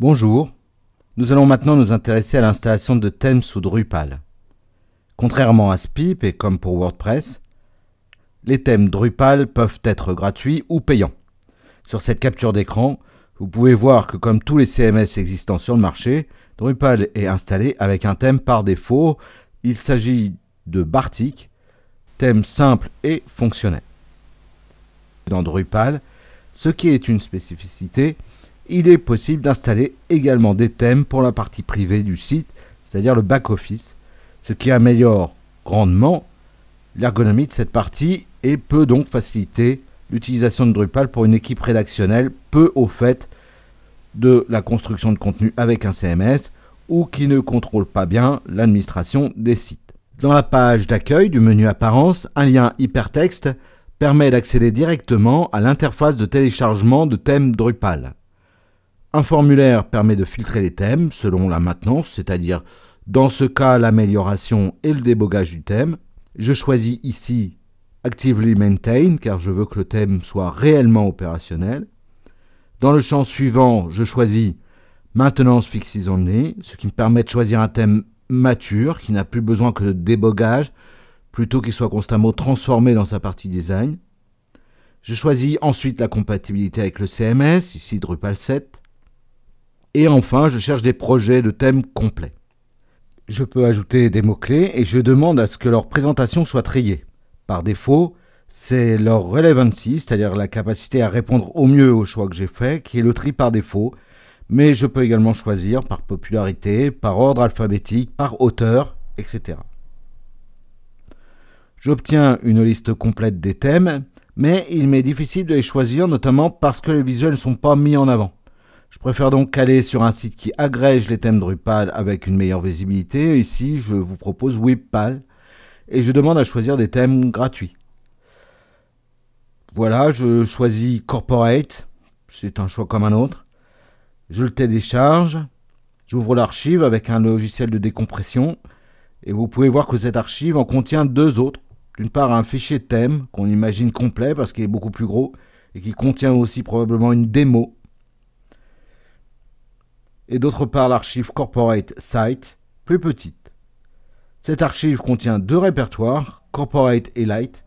Bonjour, nous allons maintenant nous intéresser à l'installation de thèmes sous Drupal. Contrairement à SPIP et comme pour WordPress, les thèmes Drupal peuvent être gratuits ou payants. Sur cette capture d'écran, vous pouvez voir que comme tous les CMS existants sur le marché, Drupal est installé avec un thème par défaut. Il s'agit de Bartik, thème simple et fonctionnel. Dans Drupal, ce qui est une spécificité, il est possible d'installer également des thèmes pour la partie privée du site, c'est-à-dire le back-office, ce qui améliore grandement l'ergonomie de cette partie et peut donc faciliter l'utilisation de Drupal pour une équipe rédactionnelle peu au fait de la construction de contenu avec un CMS ou qui ne contrôle pas bien l'administration des sites. Dans la page d'accueil du menu Apparence, un lien hypertexte permet d'accéder directement à l'interface de téléchargement de thèmes Drupal. Un formulaire permet de filtrer les thèmes selon la maintenance, c'est-à-dire dans ce cas l'amélioration et le débogage du thème. Je choisis ici Actively Maintain car je veux que le thème soit réellement opérationnel. Dans le champ suivant, je choisis Maintenance Fixes Only, ce qui me permet de choisir un thème mature qui n'a plus besoin que de débogage plutôt qu'il soit constamment transformé dans sa partie design. Je choisis ensuite la compatibilité avec le CMS, ici Drupal 7. Et enfin, je cherche des projets de thèmes complets. Je peux ajouter des mots-clés et je demande à ce que leur présentation soit triée. Par défaut, c'est leur relevancy, c'est-à-dire la capacité à répondre au mieux au choix que j'ai fait, qui est le tri par défaut. Mais je peux également choisir par popularité, par ordre alphabétique, par auteur, etc. J'obtiens une liste complète des thèmes, mais il m'est difficile de les choisir, notamment parce que les visuels ne sont pas mis en avant. Je préfère donc aller sur un site qui agrège les thèmes Drupal avec une meilleure visibilité. Ici, je vous propose WebPal et je demande à choisir des thèmes gratuits. Voilà, je choisis Corporate. C'est un choix comme un autre. Je le télécharge. J'ouvre l'archive avec un logiciel de décompression. Et vous pouvez voir que cette archive en contient deux autres. D'une part, un fichier thème qu'on imagine complet parce qu'il est beaucoup plus gros et qui contient aussi probablement une démo et d'autre part l'archive Corporate Site, plus petite. Cette archive contient deux répertoires, Corporate et Light,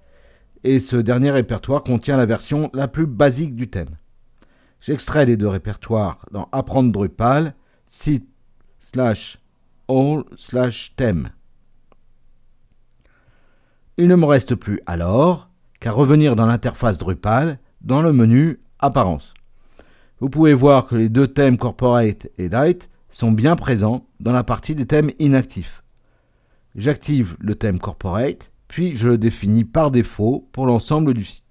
et ce dernier répertoire contient la version la plus basique du thème. J'extrais les deux répertoires dans Apprendre Drupal, site slash all slash thème. Il ne me reste plus alors qu'à revenir dans l'interface Drupal, dans le menu Apparence. Vous pouvez voir que les deux thèmes corporate et light sont bien présents dans la partie des thèmes inactifs. J'active le thème corporate, puis je le définis par défaut pour l'ensemble du site.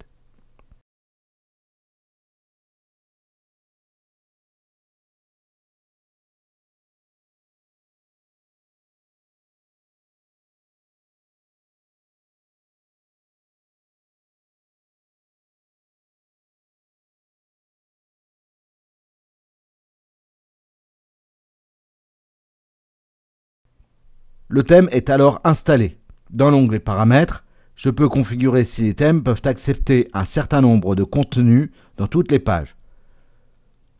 Le thème est alors installé. Dans l'onglet Paramètres, je peux configurer si les thèmes peuvent accepter un certain nombre de contenus dans toutes les pages.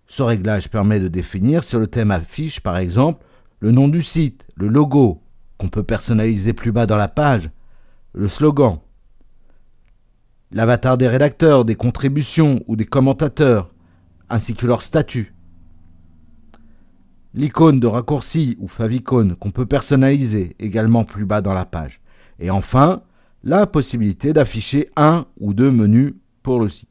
Ce réglage permet de définir si le thème affiche par exemple le nom du site, le logo, qu'on peut personnaliser plus bas dans la page, le slogan, l'avatar des rédacteurs, des contributions ou des commentateurs, ainsi que leur statut l'icône de raccourci ou favicône qu'on peut personnaliser également plus bas dans la page. Et enfin, la possibilité d'afficher un ou deux menus pour le site.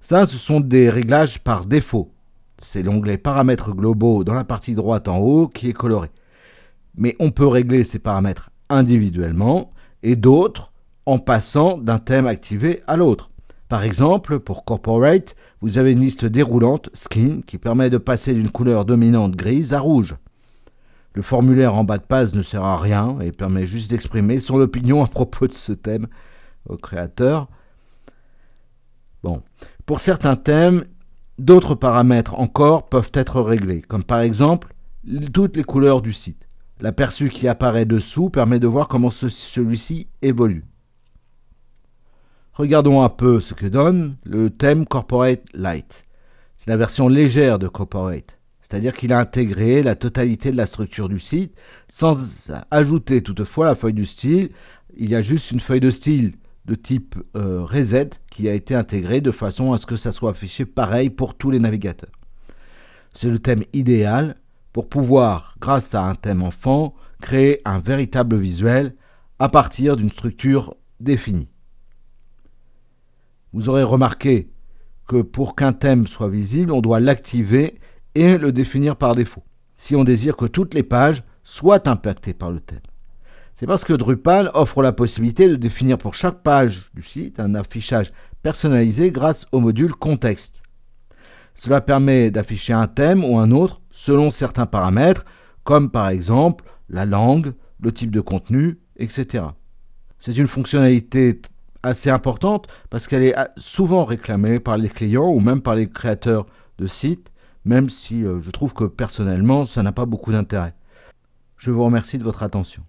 Ça, ce sont des réglages par défaut. C'est l'onglet paramètres globaux dans la partie droite en haut qui est coloré. Mais on peut régler ces paramètres individuellement et d'autres en passant d'un thème activé à l'autre. Par exemple, pour Corporate, vous avez une liste déroulante Skin qui permet de passer d'une couleur dominante grise à rouge. Le formulaire en bas de page ne sert à rien et permet juste d'exprimer son opinion à propos de ce thème au créateur. Bon, pour certains thèmes, d'autres paramètres encore peuvent être réglés, comme par exemple toutes les couleurs du site. L'aperçu qui apparaît dessous permet de voir comment celui-ci évolue. Regardons un peu ce que donne le thème Corporate Light. C'est la version légère de Corporate, c'est-à-dire qu'il a intégré la totalité de la structure du site sans ajouter toutefois la feuille du style. Il y a juste une feuille de style de type euh, Reset qui a été intégrée de façon à ce que ça soit affiché pareil pour tous les navigateurs. C'est le thème idéal pour pouvoir, grâce à un thème enfant, créer un véritable visuel à partir d'une structure définie. Vous aurez remarqué que pour qu'un thème soit visible, on doit l'activer et le définir par défaut, si on désire que toutes les pages soient impactées par le thème. C'est parce que Drupal offre la possibilité de définir pour chaque page du site un affichage personnalisé grâce au module contexte. Cela permet d'afficher un thème ou un autre selon certains paramètres, comme par exemple la langue, le type de contenu, etc. C'est une fonctionnalité assez importante parce qu'elle est euh, souvent réclamée par les clients ou même par les créateurs de sites, même si euh, je trouve que personnellement ça n'a pas beaucoup d'intérêt. Je vous remercie de votre attention.